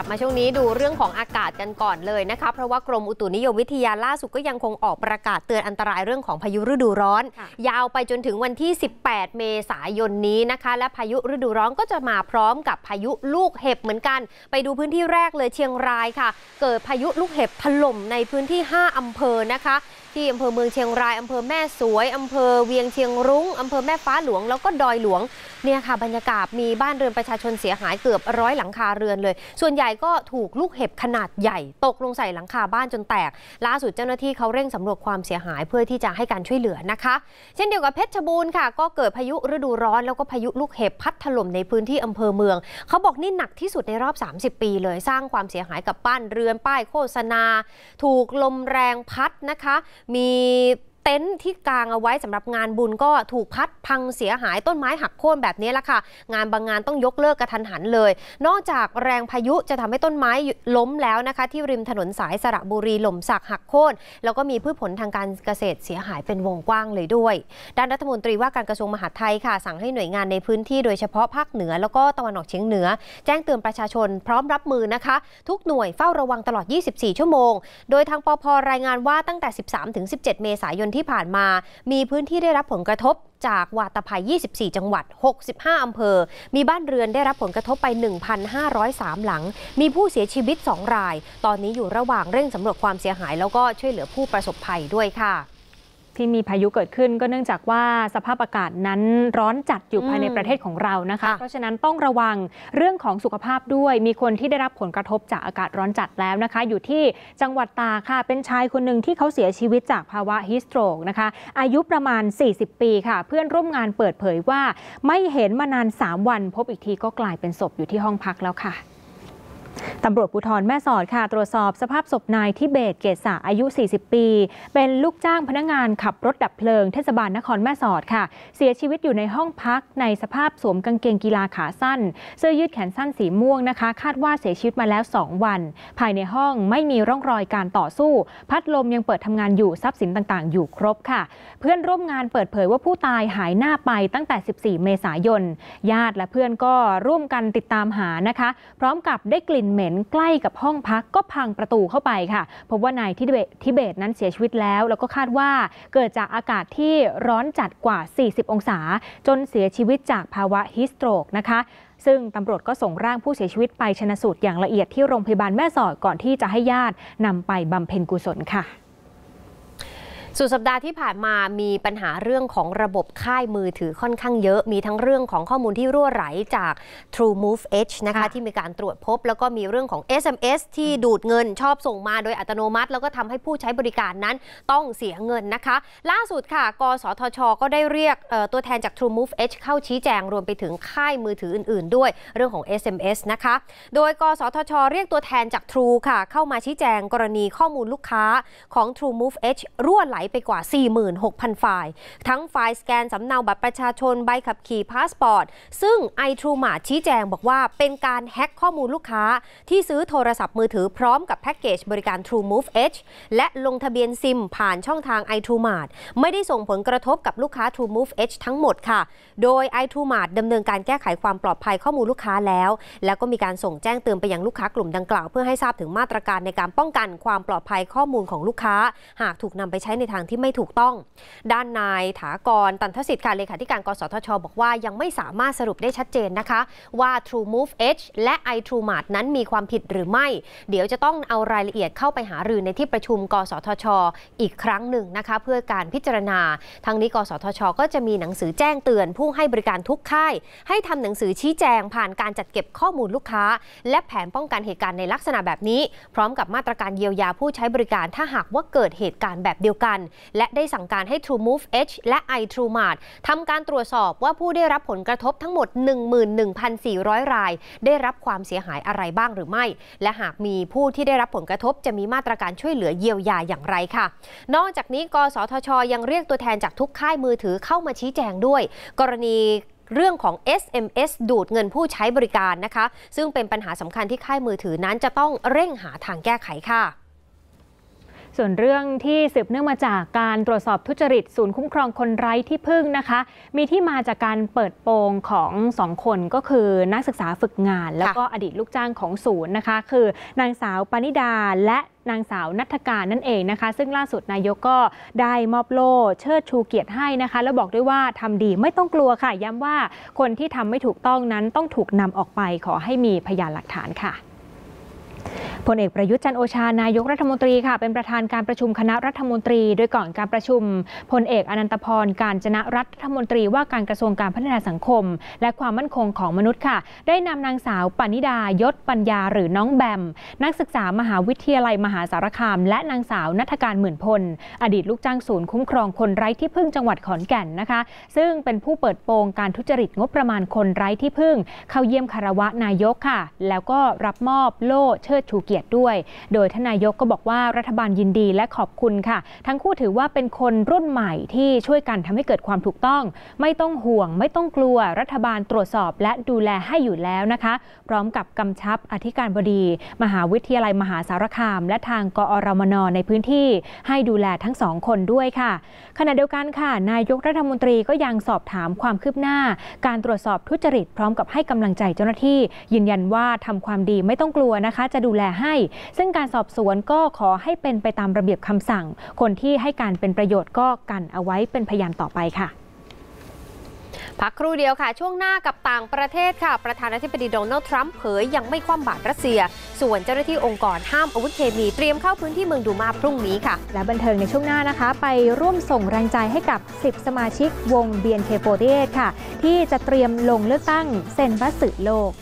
ลับมาช่วงนี้ดูเรื่องของอากาศกันก่อนเลยนะคะเพราะว่ากรมอุตุนิยมวิทยาล่าสุดก็ยังคงออกประกาศเตือนอันตรายเรื่องของพายุฤดูร้อน ยาวไปจนถึงวันที่ 18 เมษายนนี้นะคะ และพายุฤดูร้อนก็จะมาพร้อมกับพายุลูกเห็บเหมือนกัน ไปดูพื้นที่แรกเลยเชียงรายค่ะ เกิดพายุลูกเห็บถล่มในพื้นที่ 5 อำเภอ นะคะที่อำเภอเมืองเชียงราย อำเภอแม่สวย อำเภอเวียงเชียงรุง้ง อำเภอแม่ฟ้าหลวง แล้วก็ดอยหลวง เนี่ยค่ะ บรรยากาศมีบ้านเรือนประชาชนเสียหายเกือบร้อยหลังคาเรือนเลย ส่วนใหญ่ก็ถูกลูกเห็บขนาดใหญ่ ตกลงใส่หลังคาบ้านจนแตก ล่าสุดเจ้าหน้าที่เขาเร่งสำรวจความเสียหายเพื่อที่จะให้การช่วยเหลือนะคะ เช่นเดียวกับเพชรบูรณ์ค่ะ ก็เกิดพายุฤดูร้อนแล้วก็พายุลูกเห็บพัดถล่มในพื้นที่อำเภอเมือง เขาบอกนี่หนักที่สุดในรอบ 30 ปีเลย สร้างความเสียหายกับบ้านเรือน ป้ายโฆษณา ถูกลมแรงพัดนะคะ Mí... เต็นท์ที่ กางเอาไว้สำหรับงานบุญก็ถูกพัดพังเสียหายต้นไม้หักโค่นแบบนี้ละค่ะงานบางงานต้องยกเลิกกระทันหันเลย นอกจากแรงพายุจะทำให้ต้นไม้ล้มแล้วนะคะ ที่ริมถนนสายสระบุรีหล่มสักหักโค่น แล้วก็มีพืชผลทางการเกษตรเสียหายเป็นวงกว้างเลยด้วยด้านรัฐมนตรีว่าการกระทรวงมหาดไทยค่ะสั่งให้หน่วยงานในพื้นที่โดยเฉพาะภาคเหนือแล้วก็ตะวันออกเฉียงเหนือ แจ้งเตือนประชาชนพร้อมรับมือนะคะ ทุกหน่วยเฝ้าระวังตลอด 24 ชั่วโมง โดยทางปพรายงานว่าตั้งแต่ 13-17 เมษายนที่ผ่านมามีพื้นที่ได้รับผลกระทบจากวาตภัย 24 จังหวัด 65 อำเภอ มีบ้านเรือนได้รับผลกระทบไป 1,503 หลัง มีผู้เสียชีวิต 2 ราย ตอนนี้อยู่ระหว่างเร่งสำรวจความเสียหาย แล้วก็ช่วยเหลือผู้ประสบภัยด้วยค่ะที่มีพายุเกิดขึ้นก็เนื่องจากว่าสภาพอากาศนั้นร้อนจัดอยู่ภายในประเทศของเรานะคะ เพราะฉะนั้นต้องระวังเรื่องของสุขภาพด้วยมีคนที่ได้รับผลกระทบจากอากาศร้อนจัดแล้วนะคะ อยู่ที่จังหวัดตาค่ะเป็นชายคนหนึ่งที่เขาเสียชีวิตจากภาวะฮิสโตรกนะคะ อายุประมาณ 40 ปีค่ะ เพื่อนร่วมงานเปิดเผยว่าไม่เห็นมานาน 3 วัน พบอีกทีก็กลายเป็นศพอยู่ที่ห้องพักแล้วค่ะตำรวจภูธรแม่สอดค่ะ ตรวจสอบสภาพศพนายทิเบตเกษาอายุ 40 ปี เป็นลูกจ้างพนักงานขับรถดับเพลิงเทศบาลนครแม่สอดค่ะ เสียชีวิตอยู่ในห้องพัก ในสภาพสวมกางเกงกีฬาขาสั้น เสื้อยืดแขนสั้นสีม่วงนะคะ คาดว่าเสียชีวิตมาแล้ว 2 วัน ภายในห้องไม่มีร่องรอยการต่อสู้ พัดลมยังเปิดทำงานอยู่ทรัพย์สินต่างๆ อยู่ครบค่ะ เพื่อนร่วมงานเปิดเผยว่าผู้ตายหายหน้าไปตั้งแต่ 14 เมษายน ญาติและเพื่อนก็ร่วมกันติดตามหานะคะ พร้อมกับได้กลิ่น่นเหม็นใกล้กับห้องพักก็พังประตูเข้าไปค่ะ พบว่านายทิเบตนั้นเสียชีวิตแล้ว แล้วก็คาดว่าเกิดจากอากาศที่ร้อนจัดกว่า 40 องศา จนเสียชีวิตจากภาวะฮิสโตรกนะคะ ซึ่งตำรวจก็ส่งร่างผู้เสียชีวิตไปชนะสูตรอย่างละเอียดที่โรงพยาบาลแม่สอดก่อนที่จะให้ญาตินำไปบำเพ็ญกุศลค่ะสุดสัปดาห์ที่ผ่านมามีปัญหาเรื่องของระบบค่ายมือถือค่อนข้างเยอะ มีทั้งเรื่องของข้อมูลที่รั่วไหลจาก True Move Edge นะคะ ที่มีการตรวจพบแล้วก็มีเรื่องของ SMS ที่ดูดเงินชอบส่งมาโดยอัตโนมัติ แล้วก็ทำให้ผู้ใช้บริการนั้นต้องเสียเงินนะคะ ล่าสุดค่ะ กสทช ก็ได้เรียกตัวแทนจาก True Move Edge เข้าชี้แจงรวมไปถึงค่ายมือถืออื่นๆ ด้วยเรื่องของ SMS นะคะ โดยกสทช เรียกตัวแทนจาก True ค่ะ เข้ามาชี้แจงกรณีข้อมูลลูกค้าของ True Move Edge รั่วไหลไปกว่า46,000 ไฟล์ ทั้งไฟล์สแกนสำเนาบัตรประชาชนใบขับขี่พาสปอร์ต ซึ่ง i t r u m a ชี้แจงบอกว่าเป็นการแฮ็กข้อมูลลูกค้า ที่ซื้อโทรศัพท์มือถือพร้อมกับแพ็กเกจบริการ True Move Edge และลงทะเบียนซิมผ่านช่องทาง i t r u m a ไม่ได้ส่งผลกระทบกับลูกค้า True Move Edge ทั้งหมดค่ะ โดย i t r u m a ดำเนินการแก้ไขความปลอดภัยข้อมูลลูกค้าแล้ว แล้วก็มีการส่งแจ้งเตือนไปยังลูกค้ากลุ่มดังกล่าวเพื่อให้ทราบถึงมาตรการในการป้องกันความปลอดภัยข้อมูลของลูกค้า หากถูกนำไปใช้ในทางที่ไม่ถูกต้อง ด้านนายถากรตันทศิษย์ค่ะ เลขาธิการกสทช บอกว่ายังไม่สามารถสรุปได้ชัดเจนนะคะว่า True Move Edge และ i True Mart นั้นมีความผิดหรือไม่ เดี๋ยวจะต้องเอารายละเอียดเข้าไปหารือในที่ประชุม กสทช อีกครั้งหนึ่งนะคะ เพื่อการพิจารณา ทั้งนี้ กสทช ก็จะมีหนังสือแจ้งเตือนผู้ให้บริการทุกค่าย ให้ทำหนังสือชี้แจงผ่านการจัดเก็บข้อมูลลูกค้า และแผนป้องกันเหตุการณ์ในลักษณะแบบนี้ พร้อมกับมาตรการเยียวยาผู้ใช้บริการถ้าหากว่าเกิดเหตุการณ์แบบเดียวกันนและได้สั่งการให้ TrueMove H และ iTrueMart ทำการตรวจสอบว่าผู้ได้รับผลกระทบทั้งหมด 11,400 ราย ได้รับความเสียหายอะไรบ้างหรือไม่ และหากมีผู้ที่ได้รับผลกระทบจะมีมาตรการช่วยเหลือเยียวยาอย่างไรค่ะนอกจากนี้กสทชยังเรียกตัวแทนจากทุกค่ายมือถือเข้ามาชี้แจงด้วย กรณีเรื่องของ SMS ดูดเงินผู้ใช้บริการนะคะ ซึ่งเป็นปัญหาสำคัญที่ค่ายมือถือนั้นจะต้องเร่งหาทางแก้ไขค่ะส่วนเรื่องที่สืบเนื่องมาจากการตรวจสอบทุจริตศูนย์คุ้มครองคนไร้ที่พึ่งนะคะ มีที่มาจากการเปิดโปงของสองคนก็คือ นักศึกษาฝึกงาน แล้วก็อดีตลูกจ้างของศูนย์นะคะ คือนางสาวปณิดา และนางสาวนัทการนั่นเองนะคะซึ่งล่าสุดนายกก็ได้มอบโล่เชิดชูเกียรติให้นะคะ แล้วบอกด้วยว่าทำดีไม่ต้องกลัวค่ะ ย้ำว่าคนที่ทำไม่ถูกต้องนั้นต้องถูกนำออกไปขอให้มีพยานหลักฐานค่ะพลเอกประยุทธ์จันโอชา นายกรัฐมนตรีค่ะเป็นประธานการประชุมคณะรัฐมนตรีโดยก่อนการประชุมพลเอกอนันตพรการจนะรัฐมนตรีว่าการกระทรวงการพัฒนาสังคม และความมั่นคงของมนุษย์ค่ะ ได้นำนางสาวปณิดายศปัญญา หรือน้องแบมนักศึกษามหาวิทยาลัยมหาสารคามและนางสาวนัทการหมื่นพล อดีตลูกจ้างศูนย์คุ้มครองคนไร้ที่พึ่งจังหวัดขอนแก่นนะคะ ซึ่งเป็นผู้เปิดโปงการทุจริตงบประมาณคนไร้ที่พึ่ง เข้าเยี่ยมคารวะนายกค่ะ แล้วก็รับมอบโล่เชิดชูเกียรติด้วยโดยทนายกก็บอกว่ารัฐบาลยินดีและขอบคุณค่ะ ทั้งคู่ถือว่าเป็นคนรุ่นใหม่ที่ช่วยกันทำให้เกิดความถูกต้อง ไม่ต้องห่วง ไม่ต้องกลัวรัฐบาลตรวจสอบและดูแลให้อยู่แล้วนะคะ พร้อมกับกำชับอธิการบดี มหาวิทยาลัยมหาสารคาม และทางกอรมนในพื้นที่ให้ดูแลทั้งสองคนด้วยค่ะ ขณะเดียวกันค่ะ นายกรัฐมนตรีก็ยังสอบถามความคืบหน้า การตรวจสอบทุจริตพร้อมกับให้กำลังใจเจ้าหน้าที่ ยืนยันว่าทำความดีไม่ต้องกลัวนะคะจะดูแลให้ซึ่งการสอบสวนก็ขอให้เป็นไปตามระเบียบคำสั่ง คนที่ให้การเป็นประโยชน์ก็กันเอาไว้เป็นพยานต่อไปค่ะ พักครู่เดียวค่ะ ช่วงหน้ากับต่างประเทศค่ะ ประธานาธิบดีโดนัลด์ทรัมป์เผยยังไม่คว่ำบาตรรัสเซีย ส่วนเจ้าหน้าที่องค์กรห้ามอาวุธเคมีเตรียมเข้าพื้นที่เมืองดูมาพรุ่งนี้ค่ะ และบันเทิงในช่วงหน้านะคะ ไปร่วมส่งแรงใจให้กับ10สมาชิกวง BNK48 ค่ะที่จะเตรียมลงเลือกตั้งเซนบัสสึโลก